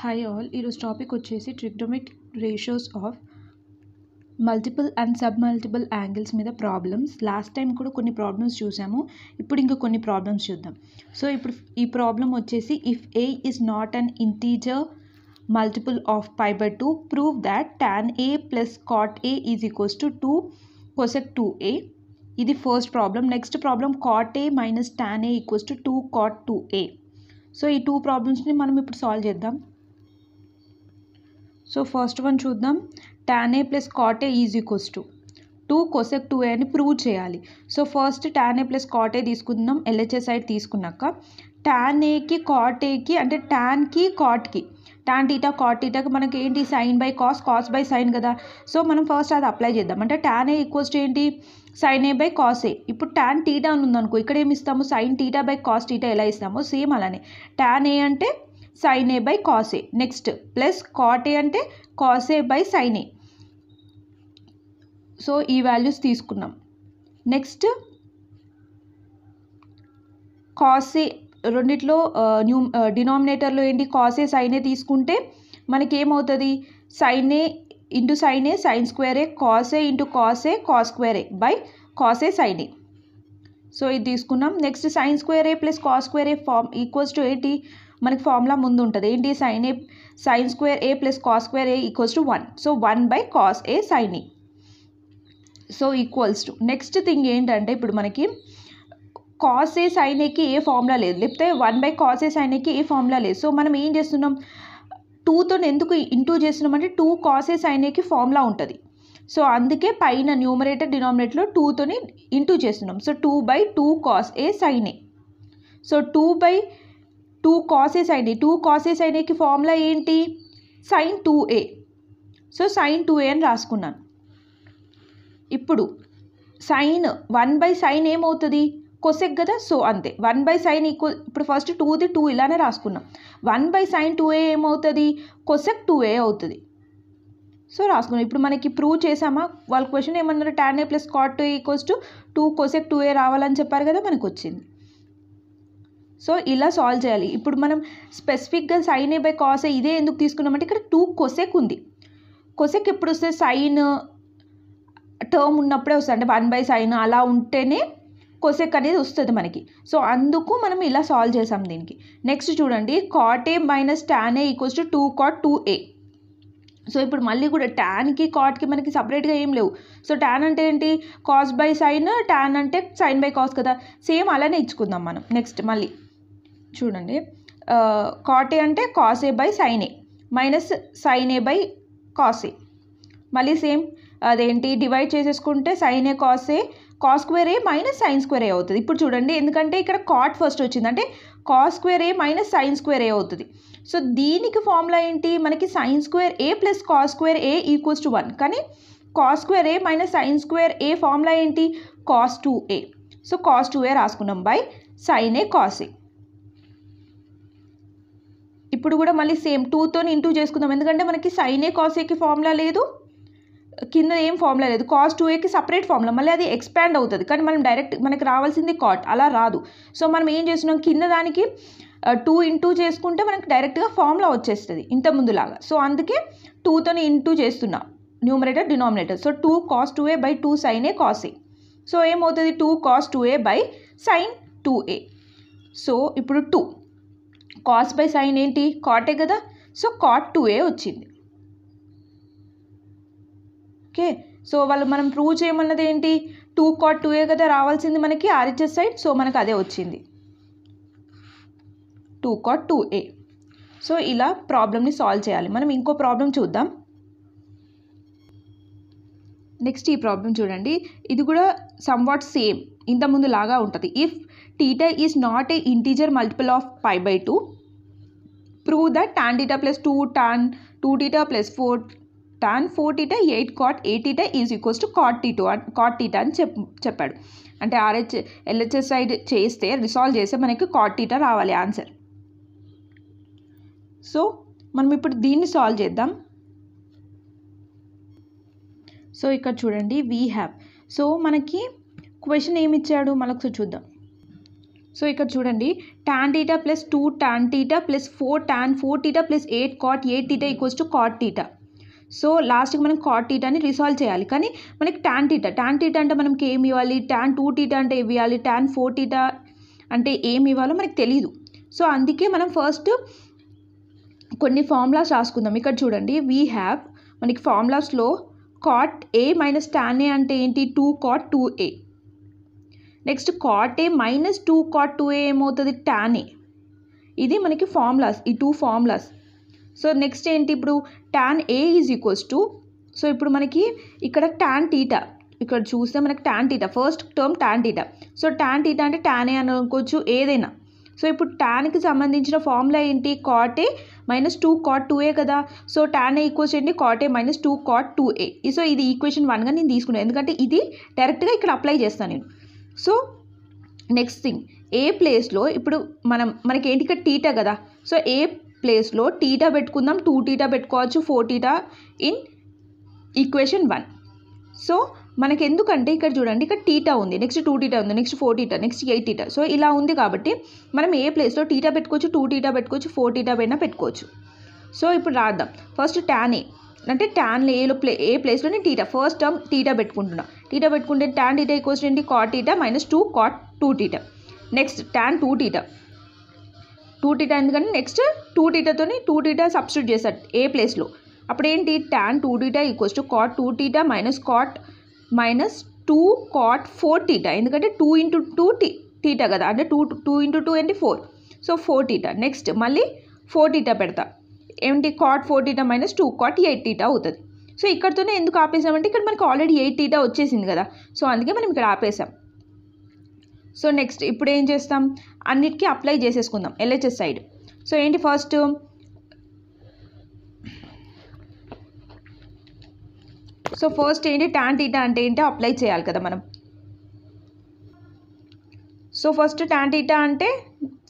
high all ఈరోజు topic వచ్చేసి trigonometric ratios of multiple and submultiple angles మీద problems last time కూడా కొన్ని ప్రాబ్లమ్స్ చూసాము ఇప్పుడు ఇంకా కొన్ని ప్రాబ్లమ్స్ చూద్దాం సో ఇప్పుడు ఈ ప్రాబ్లం వచ్చేసి if a is not an integer multiple of pi by two prove that tan a plus cot a is equals to two cosec two a ఇది first problem next problem cot a minus tan a equals to two cot two a so ఈ two ప్రాబ్లమ్స్ని మనం ఇప్పుడు solve చేద్దాం so first one చూద్దాం tan a plus cot a easy is equals to cosec two a అని prove చేయాలి so first tan a plus cot a తీసుకుందాం LHS side తీసుకున్నాక టాన్ ఏకి కాట్ ఏకి అంటే ట్యాన్కి కాట్కి ట్యాన్ టీటా కాట్ టీటాకి మనకి ఏంటి sine by cos cos by sine కదా సో మనం ఫస్ట్ అది అప్లై చేద్దాం అంటే ట్యాన్ ఏ ఈక్వల్స్ ఏంటి sine a by cos a ఇప్పుడు టాన్ టీటా అని ఉందనుకో ఇక్కడ ఏమి ఇస్తాము sine theta by cos theta ఎలా ఇస్తామో సేమ్ అలానే ట్యాన్ ఏ అంటే sine a by cos a next plus cot a అంటే cos a by sine a so ఈ వాల్యూస్ తీసుకున్నాం నెక్స్ట్ కాసే రెండిట్లో న్యూ డినామినేటర్లో ఏంటి కాసే సైనే తీసుకుంటే మనకేమవుతుంది సైనే ఇంటూ సైనే సైన్ స్క్వేరే కాసే ఇంటూ కాసే కాస్ స్క్వేరే బై కాసే సైనే సో ఇది తీసుకున్నాం next sine square a plus cos square a equals to ఏంటి మనకి ఫార్ములా ముందు ఉంటుంది ఏంటి sine A sine square a plus cos square a equals to one so one by cos a sine a so equals to next thing ఏంటంటే ఇప్పుడు మనకి cos a sine ఏకి ఏ ఫార్ములా లేదు లేకపోతే one by cos a sine ఏకి ఏ formula లేదు సో మనం ఏం చేస్తున్నాం టూతో ఎందుకు ఇంటూ చేస్తున్నాం అంటే టూ కాస్ ఏ సైన్ ఏకి ఫార్ములా ఉంటుంది సో అందుకే పైన న్యూమరేటర్ డినామినేటర్లో టూతోని ఇంటూ చేస్తున్నాం so two by two cos a sine a so two by two కాసెస్ అయినాయి టూ కాసెస్ అయినాయికి ఫార్ములా ఏంటి sine two a so sine two a అని రాసుకున్నాను ఇప్పుడు సైన్ వన్ బై సైన్ ఏమవుతుంది కొసెక్ కదా సో అంతే వన్ బై సైన్ ఈక్వల్ ఇప్పుడు ఫస్ట్ టూది టూ ఇలానే రాసుకున్నాం one by sine two a ఏమవుతుంది కొసెక్ టూ ఏ అవుతుంది సో రాసుకున్నాం ఇప్పుడు మనకి ప్రూవ్ చేసామా వాళ్ళ క్వశ్చన్ ఏమన్నారు tan a plus cot two equals to two cosec two a రావాలని చెప్పారు కదా మనకు వచ్చింది సో ఇలా సాల్వ్ చేయాలి ఇప్పుడు మనం స్పెసిఫిక్గా సైన్ ఏ బై కాస్ ఇదే ఎందుకు తీసుకున్నామంటే ఇక్కడ టూ కొసెక్ ఉంది కొసెక్ ఎప్పుడు వస్తే సైన్ టర్మ్ ఉన్నప్పుడే వస్తుంది అంటే వన్ బై సైన్ అలా ఉంటేనే కొసెక్ అనేది వస్తుంది మనకి సో అందుకు మనం ఇలా సాల్వ్ చేసాం దీనికి నెక్స్ట్ చూడండి cot a minus tan a equals to two cot two a so ఇప్పుడు మళ్ళీ కూడా ట్యాన్కి కాట్కి మనకి సపరేట్గా ఏం లేవు సో ట్యాన్ అంటే ఏంటి కాస్ బై సైన్ ట్యాన్ అంటే సైన్ బై కాస్ కదా సేమ్ అలానే ఇచ్చుకుందాం మనం నెక్స్ట్ మళ్ళీ చూడండి కాటే అంటే cos a by sine a minus sine a by cos a మళ్ళీ సేమ్ అదేంటి డివైడ్ చేసేసుకుంటే sine a cos A cos square a minus sine square a అవుతుంది ఇప్పుడు చూడండి ఎందుకంటే ఇక్కడ కాట్ ఫస్ట్ వచ్చింది అంటే cos square a minus sine square a అవుతుంది సో దీనికి ఫార్ములా ఏంటి మనకి sine square a plus cos square a equals to one కానీ cos square a minus sine square a formula ఏంటి cos two a so cos two a రాసుకున్నాం by sine a cos a ఇప్పుడు కూడా మళ్ళీ same టూతో into చేసుకుందాం ఎందుకంటే మనకి సైనే కాసేకి ఫార్ములా లేదు కింద ఏం ఫార్ములా లేదు కాస్ టూ ఏకి సపరేట్ ఫార్ములా మళ్ళీ అది ఎక్స్పాండ్ అవుతుంది కానీ మనం డైరెక్ట్ మనకి రావాల్సింది కాట్ అలా రాదు సో మనం ఏం చేస్తున్నాం కింద దానికి టూ ఇంటూ చేసుకుంటే మనకి డైరెక్ట్గా ఫార్ములా వచ్చేస్తుంది ఇంత ముందులాగా సో అందుకే టూతోని ఇంటూ చేస్తున్నాం numerator denominator so two cos two a by two sine a cos a so ఏమవుతుంది two cos two a by sine two a so ఇప్పుడు టూ కాస్ బై సైన్ ఏంటి కాటే కదా సో కాట్ టూ ఏ వచ్చింది okay so వాళ్ళు మనం prove చేయమన్నది ఏంటి two cot two a కదా రావాల్సింది మనకి ఆర్హెచ్ఎస్ సైడ్ సో మనకు అదే వచ్చింది two cot two a so ఇలా ప్రాబ్లమ్ని సాల్వ్ చేయాలి మనం ఇంకో ప్రాబ్లం చూద్దాం నెక్స్ట్ ఈ ప్రాబ్లం చూడండి ఇది కూడా వాట్ సేమ్ ఇంతకుముందు లాగా ఉంటుంది if theta is not a integer multiple of pi by two prove that tan theta plus two tan two theta plus four tan four theta eight cot eight theta is equals to cot and cot theta అని చెప్ చెప్పాడు అంటే RH LHS side చేస్తే resolve చేస్తే మనకి cot theta రావాలి answer so మనం ఇప్పుడు దీన్ని సాల్వ్ చేద్దాం సో ఇక్కడ చూడండి వీ హ్యావ్ సో మనకి క్వశ్చన్ ఏమి ఇచ్చాడు మనకు చూద్దాం సో ఇక్కడ చూడండి tan theta plus two tan theta plus four tan four theta plus eight cot eight theta equals to cot theta so లాస్ట్కి మనం కాట్ టీటాని రిసాల్వ్ చేయాలి కానీ మనకి టాన్ టీటా టాన్ టీటా అంటే మనకి ఏమి ఇవ్వాలి టాన్ టూ టీటా అంటే ఇవ్వాలి టాన్ ఫోర్ టీటా అంటే ఏమి ఇవ్వాలో మనకు తెలియదు సో అందుకే మనం ఫస్ట్ కొన్ని ఫార్ములాస్ రాసుకుందాం ఇక్కడ చూడండి వీ హ్యావ్ మనకి ఫార్ములాస్లో cot a minus tan a అంటే ఏంటి two cot two a next cot a minus two cot two a ఏమవుతుంది టాన్ ఏ ఇది మనకి ఫార్ములాస్ ఈ టూ ఫార్ములాస్ సో నెక్స్ట్ ఏంటి ఇప్పుడు tan a is equals to so ఇప్పుడు మనకి ఇక్కడ టాన్ టీటా ఇక్కడ చూస్తే మనకి tan theta first term tan theta so tan theta అంటే టానే అని అనుకోవచ్చు ఏదైనా సో ఇప్పుడు ట్యాన్కి సంబంధించిన ఫార్ములా ఏంటి cot a minus two cot two a కదా సో ట్యాన్ ఈక్వల్స్ ఏంటి cot a minus two cot two a so ఇది ఈక్వేషన్ వన్గా నేను తీసుకున్నాను ఎందుకంటే ఇది డైరెక్ట్గా ఇక్కడ అప్లై చేస్తాను నేను సో నెక్స్ట్ థింగ్ ఏ ప్లేస్లో ఇప్పుడు మనం మనకి ఏంటి ఇక్కడ టీటా కదా సో ఏ ప్లేస్లో టీటా పెట్టుకుందాం టూ టీటా పెట్టుకోవచ్చు four theta in equation one so మనకి ఎందుకంటే ఇక్కడ చూడండి ఇక్కడ టీటా ఉంది నెక్స్ట్ టూ టీటా ఉంది next four theta next eight theta so ఇలా ఉంది కాబట్టి మనం ఏ ప్లేస్లో టీటా పెట్టుకోవచ్చు టూ టీటా పెట్టుకోవచ్చు ఫోర్ టీటా పైన పెట్టుకోవచ్చు సో ఇప్పుడు రాద్దాం ఫస్ట్ ట్యాన్ ఏ అంటే ట్యాన్ ఏలో ప్లే ఏ ప్లేస్లో నేను టీటా ఫస్ట్ టర్మ్ టీటా పెట్టుకుంటున్నా టీటా పెట్టుకుంటే ట్యాన్ టీటా ఈక్వల్స్ ఏంటి cot theta minus two cot two theta next tan two theta two theta ఎందుకంటే నెక్స్ట్ టూ టీటాతోని టూ టీటా సబ్స్టిట్యూట్ చేస్తారు ఏ ప్లేస్లో అప్పుడేంటి tan two theta equals to cot two theta minus cot minus two cot four theta ఎందుకంటే two into two T theta కదా అంటే two two into two అంటే four so four theta next మళ్ళీ four theta పెడతా ఏమిటి cot four theta minus two cot eight theta అవుతుంది so ఇక్కడతోనే ఎందుకు ఆపేసామంటే ఇక్కడ మనకి ఆల్రెడీ ఎయిట్ టీటా వచ్చేసింది కదా సో అందుకే మనం ఇక్కడ ఆపేసాం సో నెక్స్ట్ ఇప్పుడు ఏం చేస్తాం అన్నిటికీ అప్లై చేసేసుకుందాం ఎల్హెచ్ఎస్ సైడ్ సో ఏంటి ఫస్ట్ సో ఫస్ట్ ఏంటి ట్యాన్ టీటా అంటే ఏంటి అప్లై చేయాలి కదా మనం సో ఫస్ట్ ట్యాన్ టీటా అంటే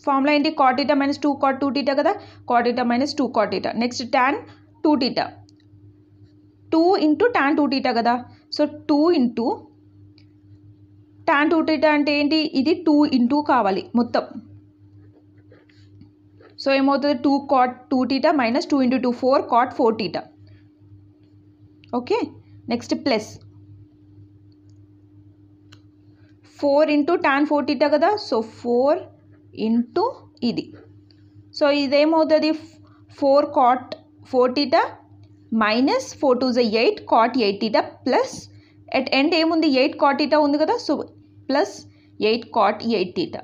ఫార్ములా ఏంటి cot theta minus two cot two theta కదా cot theta minus two cot theta next tan two theta two into tan two theta కదా so two into tan two theta అంటే ఏంటి ఇది టూ ఇంటూ కావాలి మొత్తం so ఏమవుతుంది two cot two theta minus two into two four cot four theta okay next plus four into tan four theta కదా so four into ఇది so ఇదేమవుతుంది four cot four theta minus four two జ eight cot eight theta plus at end ఏముంది eight cot ఉంది కదా so plus eight cot eight theta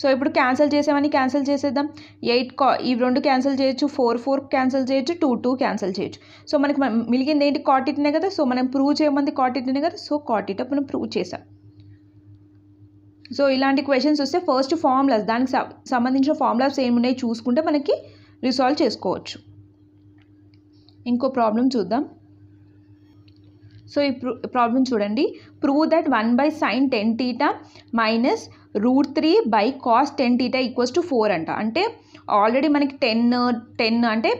so ఇప్పుడు cancel చేసేవని cancel చేసేద్దాం ఎయిట్ కా ఈ రెండు క్యాన్సిల్ చేయొచ్చు ఫోర్ ఫోర్ క్యాన్సిల్ చేయొచ్చు టూ టూ క్యాన్సిల్ చేయొచ్చు సో మనకి మిలిగింది ఏంటి కాటిటినే కదా సో మనం ప్రూవ్ చేయమంది కాటిటినే కదా సో కాటిట మనం ప్రూవ్ చేసాం సో ఇలాంటి క్వశ్చన్స్ వస్తే ఫస్ట్ ఫార్ములాస్ దానికి సంబంధించిన ఫార్ములాస్ ఏమున్నాయి చూసుకుంటే మనకి రిసాల్వ్ చేసుకోవచ్చు ఇంకో ప్రాబ్లం చూద్దాం సో ఈ ప్రాబ్లం చూడండి prove that one by sine ten theta minus root three by cos ten theta equals to four అంట అంటే ఆల్రెడీ మనకి టెన్ టెన్ అంటే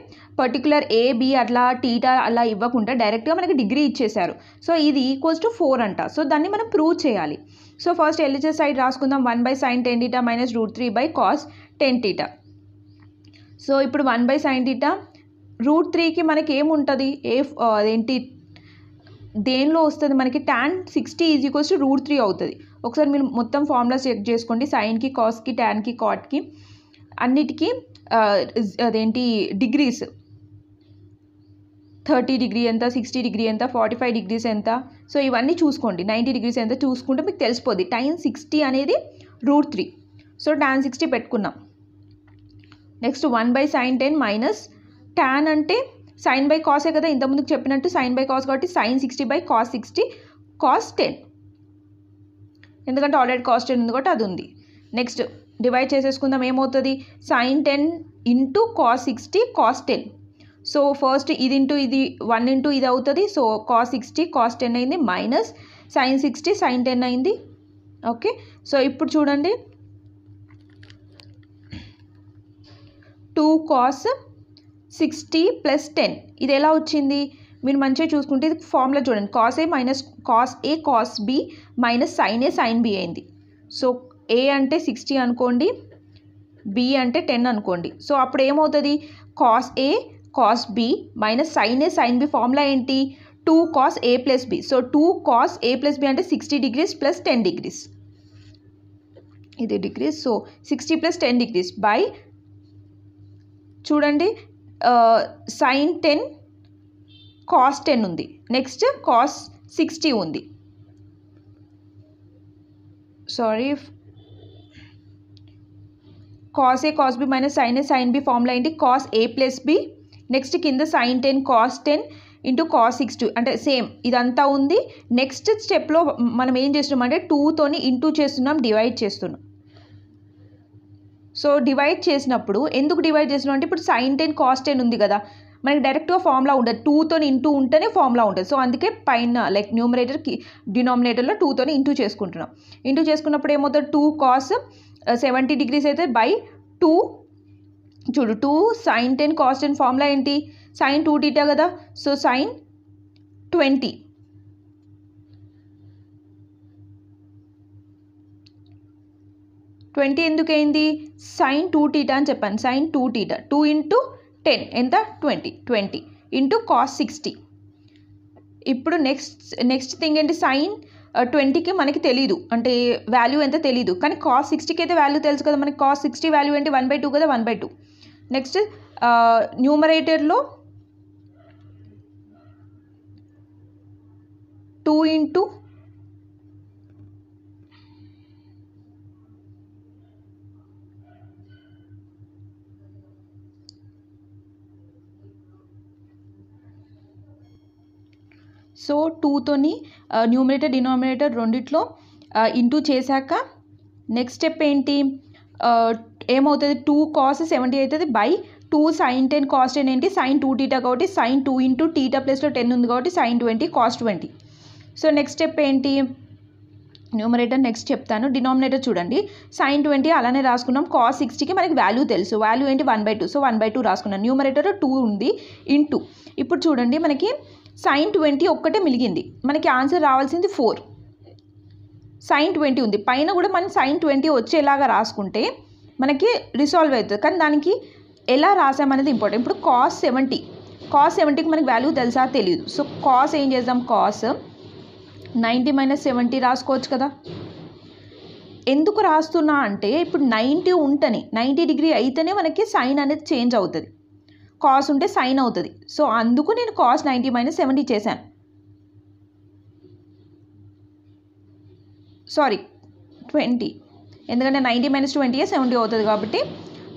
పర్టికులర్ ఏ బి అట్లా టీటా అలా ఇవ్వకుండా డైరెక్ట్గా మనకి డిగ్రీ ఇచ్చేశారు సో ఇది ఈక్వల్స్ టు ఫోర్ అంట సో దాన్ని మనం ప్రూవ్ చేయాలి సో ఫస్ట్ ఎల్హెచ్ఎస్ సైడ్ రాసుకుందాం one by sine ten theta minus root three by cos ten theta so ఇప్పుడు one by sine theta root త్రీకి మనకి ఏముంటుంది ఏ ఏంటి దేనిలో వస్తుంది మనకి tan sixty is equals to root three అవుతుంది ఒకసారి మీరు మొత్తం ఫార్ములా చెక్ చేసుకోండి సైన్కి కాస్కి ట్యాన్కి కాట్కి అన్నిటికీ అదేంటి డిగ్రీస్ థర్టీ డిగ్రీ ఎంత సిక్స్టీ డిగ్రీ ఎంత ఫార్టీ ఫైవ్ డిగ్రీస్ ఎంత సో ఇవన్నీ చూసుకోండి నైంటీ డిగ్రీస్ ఎంత చూసుకుంటే మీకు తెలిసిపోద్ది టైన్ సిక్స్టీ అనేది root three so tan sixty పెట్టుకున్నాం next one by sine ten minus tan అంటే సైన్ బై కాసే కదా ఇంతకుముందుకు చెప్పినట్టు సైన్ బై కాస్ కాబట్టి sine sixty by cos sixty cos ten ఎందుకంటే ఆల్రెడీ కాస్ట్ ఉంది కాబట్టి అది ఉంది నెక్స్ట్ డివైడ్ చేసేసుకుందాం ఏమవుతుంది sign ten into cos sixty cos ten so first ఇది ఇంటూ ఇది వన్ ఇంటూ ఇది అవుతుంది so cos sixty cos ten అయింది minus sine sixty sine ten అయింది ఓకే సో ఇప్పుడు చూడండి two cos sixty plus ten ఇది ఎలా వచ్చింది మీరు మంచిగా చూసుకుంటే ఇది ఫార్ములా చూడండి cos A minus cos A cos B minus sine A sine B అయింది సో ఏ అంటే సిక్స్టీ అనుకోండి బి అంటే టెన్ అనుకోండి సో అప్పుడు ఏమవుతుంది కాస్ ఏ కాస్ బి మైనస్ సైన్ ఏ సైన్ బి ఫార్ములా ఏంటి two cos A plus B so two cos A plus B అంటే sixty degrees plus ten degrees ఇది degrees so sixty plus ten degrees by చూడండి sine uh, ten cos ten ఉంది next cos sixty ఉంది sorry cos ఏ cos B minus sine ఏ sine B formula ఏంటి cos A plus B next కింద sign ten cos ten into cos six two అంటే same ఇదంతా ఉంది next స్టెప్లో మనం ఏం చేస్తున్నాం అంటే టూతోని ఇంటూ చేస్తున్నాం డివైడ్ చేస్తున్నాం సో డివైడ్ చేసినప్పుడు ఎందుకు డివైడ్ చేస్తున్నాం అంటే ఇప్పుడు సైన్ టెన్ కాస్ టెన్ ఉంది కదా మనకి డైరెక్ట్గా ఫార్ములా ఉండదు టూతో ఇంటూ ఉంటేనే ఫార్ములా ఉంటుంది సో అందుకే పైన లైక్ న్యూమరేటర్కి డినామినేటర్లో టూతో ఇంటూ చేసుకుంటున్నాం ఇంటూ చేసుకున్నప్పుడు ఏమవుతుంది టూ కాస్ సెవెంటీ డిగ్రీస్ అయితే బై టూ చూడు two sine ten cos ten formula ఏంటి సైన్ టూ టీటా కదా సో సైన్ ట్వంటీ ట్వంటీ ఎందుకైంది సైన్ టూ టీటా అని చెప్పాను sine two theta two into ten ఎంత twenty twenty into cos sixty ఇప్పుడు next next thing ఏంటి sine ట్వంటీకి మనకి తెలీదు అంటే వాల్యూ ఎంత తెలీదు కానీ కాస్ సిక్స్టీకి అయితే వాల్యూ తెలుసు కదా మనకి కాస్ సిక్స్టీ వాల్యూ ఏంటి వన్ బై టూ కదా వన్ బై టూ నెక్స్ట్ న్యూమరేటర్లో టూ ఇంటూ సో టూతోని న్యూమినేటర్ డినామినేటర్ రెండిట్లో ఇంటూ చేశాక నెక్స్ట్ స్టెప్ ఏంటి ఏమవుతుంది టూ కాస్ సెవెంటీ అవుతుంది by two sine ten cos ten ఏంటి సైన్ టూ టీటా కాబట్టి సైన్ టూ ఇంటూ టీటా ప్లస్లో టెన్ ఉంది కాబట్టి sine twenty cos twenty so next step ఏంటి న్యూమరేటర్ నెక్స్ట్ చెప్తాను డినామినేటర్ చూడండి సైన్ ట్వంటీ అలానే రాసుకున్నాం కాస్ సిక్స్టీకి మనకి వాల్యూ తెలుసు వాల్యూ ఏంటి one by two so one by two రాసుకున్నాను న్యూమరేటర్ టూ ఉంది ఇంటూ ఇప్పుడు చూడండి మనకి సైన్ ట్వంటీ ఒక్కటే మిలిగింది మనకి ఆన్సర్ రావాల్సింది ఫోర్ సైన్ ట్వంటీ ఉంది పైన కూడా మనం సైన్ ట్వంటీ వచ్చేలాగా రాసుకుంటే మనకి రిసాల్వ్ అవుతుంది కానీ దానికి ఎలా రాసామనేది ఇంపార్టెంట్ ఇప్పుడు కాస్ సెవెంటీ కాస్ సెవెంటీకి మనకి వాల్యూ తెలుసా తెలియదు సో కాస్ ఏం చేద్దాం కాస్ నైంటీ మైనస్ సెవెంటీ రాసుకోవచ్చు కదా ఎందుకు రాస్తున్నా అంటే ఇప్పుడు నైంటీ ఉంటేనే నైంటీ డిగ్రీ అయితేనే మనకి సైన్ అనేది చేంజ్ అవుతుంది కాస్ ఉంటే సైన్ అవుతుంది సో అందుకు నేను కాస్ నైంటీ మైనస్ సెవెంటీ చేశాను సారీ ట్వంటీ ఎందుకంటే నైంటీ మైనస్ ట్వంటీయే సెవెంటీ అవుతుంది కాబట్టి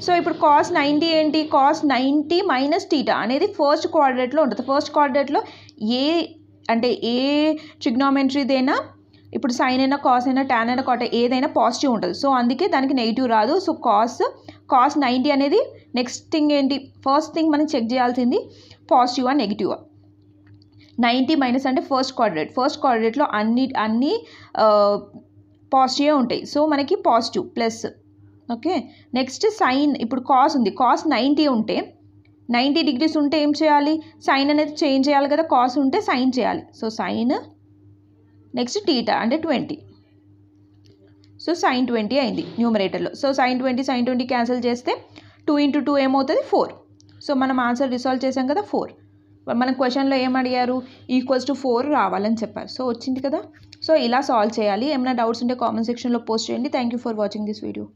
సో ఇప్పుడు కాస్ నైంటీ ఏంటి కాస్ నైంటీ మైనస్ టీటా అనేది ఫస్ట్ క్వార్డరేట్లో ఉంటుంది ఫస్ట్ క్వార్డరేట్లో ఏ అంటే ఏ ట్రిగ్నామెంటరీదైనా ఇప్పుడు సైన్ అయినా కాస్ అయినా టాన్ అయినా కాటే ఏదైనా పాజిటివ్ ఉంటుంది సో అందుకే దానికి నెగిటివ్ రాదు సో కాస్ కాస్ నైంటీ అనేది నెక్స్ట్ థింగ్ ఏంటి ఫస్ట్ థింగ్ మనం చెక్ చేయాల్సింది పాజిటివా నెగిటివా నైంటీ మైనస్ అంటే ఫస్ట్ క్వాడ్రేట్ ఫస్ట్ క్వాడ్రేట్లో అన్ని అన్ని పాజిటివే ఉంటాయి సో మనకి positive plus okay next sine ఇప్పుడు కాస్ ఉంది కాస్ నైంటీ ఉంటే నైంటీ డిగ్రీస్ ఉంటే ఏం చేయాలి సైన్ అనేది చేంజ్ చేయాలి కదా కాస్ ఉంటే సైన్ చేయాలి సో సైన్ నెక్స్ట్ టీటా అంటే ట్వంటీ సో సైన్ ట్వంటీ అయింది న్యూమరేటర్లో so sine twenty sine twenty cancel చేస్తే టూ ఇంటూ టూ ఏమవుతుంది ఫోర్ సో మనం ఆన్సర్ రిసాల్వ్ చేసాం కదా ఫోర్ మనం క్వశ్చన్లో ఏమడిగారు ఈక్వల్స్ టు ఫోర్ రావాలని చెప్పారు సో వచ్చింది కదా సో ఇలా సాల్వ్ చేయాలి ఏమైనా డౌట్స్ ఉంటే కామెంట్ సెక్షన్లో పోస్ట్ చేయండి thank you for watching this video